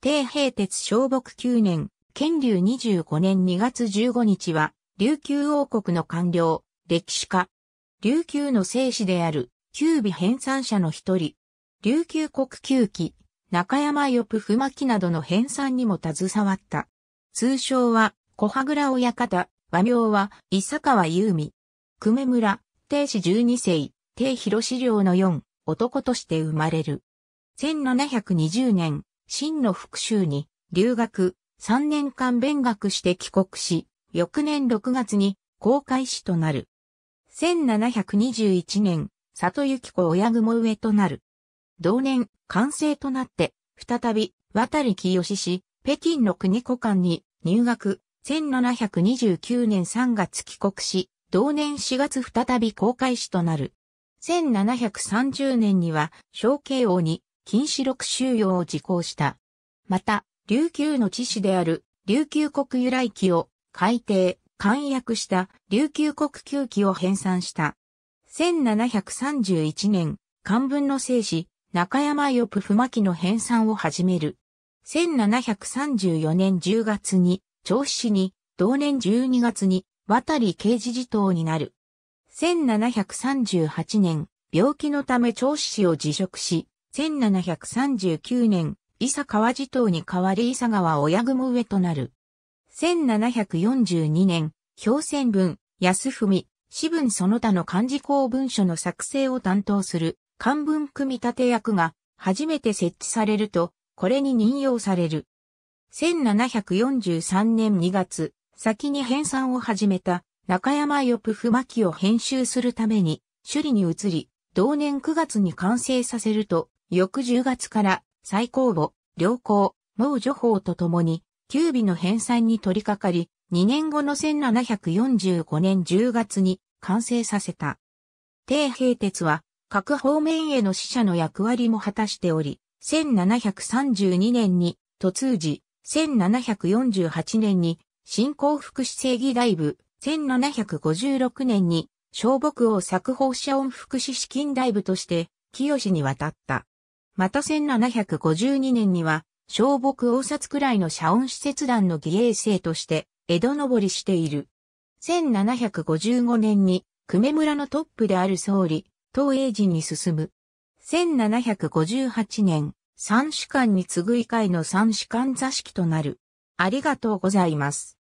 帝平鉄小木9年、建立25年2月15日は、琉球王国の官僚、歴史家。琉球の聖史である、九尾編纂者の一人。琉球国旧記、中山よぷふまきなどの編纂にも携わった。通称は、小羽倉親方、和名は、伊坂川優美。久米村、帝子12世、帝広資料の4、男として生まれる。1720年、真の復讐に留学、3年間勉学して帰国し、翌年6月に公開師となる。1721年、里幸子親雲上となる。同年、完成となって、再び、渡り清氏、北京の国古館に入学、1729年3月帰国し、同年4月再び公開師となる。1730年には、小慶王に禁止録収容を受講した。また、琉球の地史である琉球国由来記を改定、簡約した琉球国旧記を編纂した。1731年、漢文の聖史、中山よぷ不巻の編纂を始める。1734年10月に、調子市に、同年12月に、渡り刑事事頭になる。1738年、病気のため調子市を辞職し、1739年、伊佐川地頭に代わり伊佐川親雲上となる。1742年、表選文、安文、四文その他の漢字公文書の作成を担当する漢文組立役が初めて設置されると、これに任用される。1743年2月、先に編纂を始めた中山よぷふまきを編集するために、首里に移り、同年9月に完成させると、翌10月から最高母、良好、毛女法とともに、九尾の編纂に取り掛かり、2年後の1745年10月に完成させた。帝平鉄は各方面への死者の役割も果たしており、1732年に突時、1748年に新興福祉正義大部、1756年に小木王作法者音福祉資金大部として、清に渡った。また1752年には、小木大札くらいの社恩施設団の義衛生として、江戸登りしている。1755年に、久米村のトップである総理、東英寺に進む。1758年、三主官に次ぐ以下の三主官座敷となる。ありがとうございます。